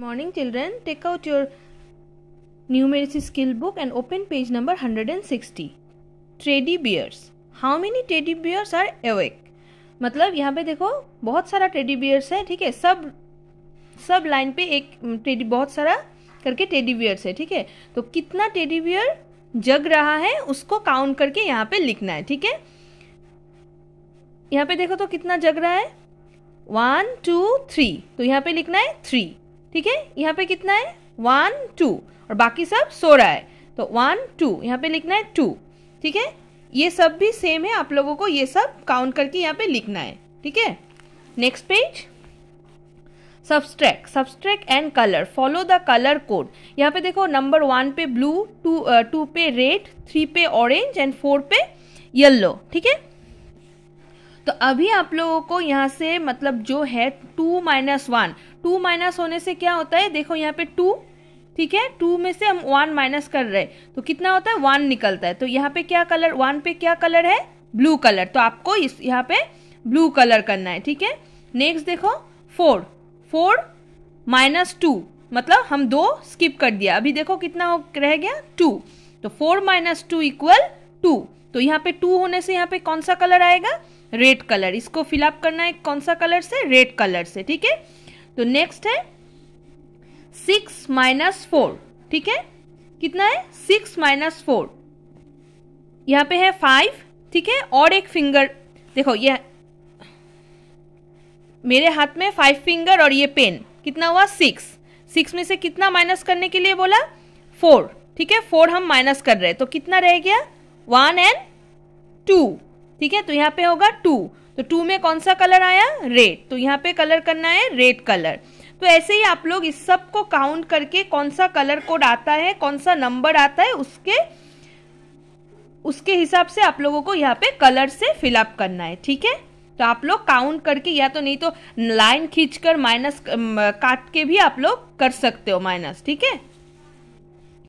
morning children take out your numeracy skill book and open page number 160 teddy bears how many teddy bears are awake मतलब यहाँ पे देखो बहुत सारा teddy bears है ठीक है सब सब लाइन पे एक टेडी बहुत सारा करके टेडी बियर्स है ठीक है तो कितना टेडी बियर जग रहा है उसको काउंट करके यहाँ पे लिखना है ठीक है यहाँ पे देखो तो कितना जग रहा है वन टू थ्री तो यहाँ पे लिखना है थ्री ठीक है यहाँ पे कितना है वन टू और बाकी सब सो रहा है तो वन टू यहाँ पे लिखना है टू ठीक है ये सब भी सेम है आप लोगों को ये सब काउंट करके यहाँ पे लिखना है ठीक है next page subtract subtract and colour follow the colour code यहाँ पे देखो नंबर वन पे ब्लू टू टू पे रेड थ्री पे ऑरेंज एंड फोर पे येल्लो ठीक है तो अभी आप लोगों को यहाँ से मतलब जो है two minus one two minus होने से क्या होता है देखो यहाँ पे टू ठीक है टू में से हम वन माइनस कर रहे हैं तो कितना होता है वन निकलता है तो यहाँ पे क्या कलर वन पे क्या कलर है ब्लू कलर तो आपको इस यहाँ पे ब्लू कलर करना है ठीक है नेक्स्ट देखो फोर फोर माइनस टू मतलब हम दो स्किप कर दिया अभी देखो कितना हो रह गया टू तो four minus two equal to तो यहाँ पे टू होने से यहाँ पे कौन सा कलर आएगा रेड कलर इसको फिलअप करना है कौन सा कलर से रेड कलर से ठीक है तो नेक्स्ट है सिक्स माइनस फोर ठीक है कितना है सिक्स माइनस फोर यहाँ पे है फाइव ठीक है और एक फिंगर देखो ये मेरे हाथ में फाइव फिंगर और ये पेन कितना हुआ सिक्स सिक्स में से कितना माइनस करने के लिए बोला फोर ठीक है फोर हम माइनस कर रहे हैं तो कितना रह गया वन एंड टू ठीक है तो यहाँ पे होगा टू तो टू में कौन सा कलर आया रेड तो यहाँ पे कलर करना है रेड कलर तो ऐसे ही आप लोग इस सब को काउंट करके कौन सा कलर कोड आता है कौन सा नंबर आता है उसके उसके हिसाब से आप लोगों को यहाँ पे कलर से फिलअप करना है ठीक है तो आप लोग काउंट करके या तो नहीं तो लाइन खींचकर माइनस काट के भी आप लोग कर सकते हो माइनस ठीक है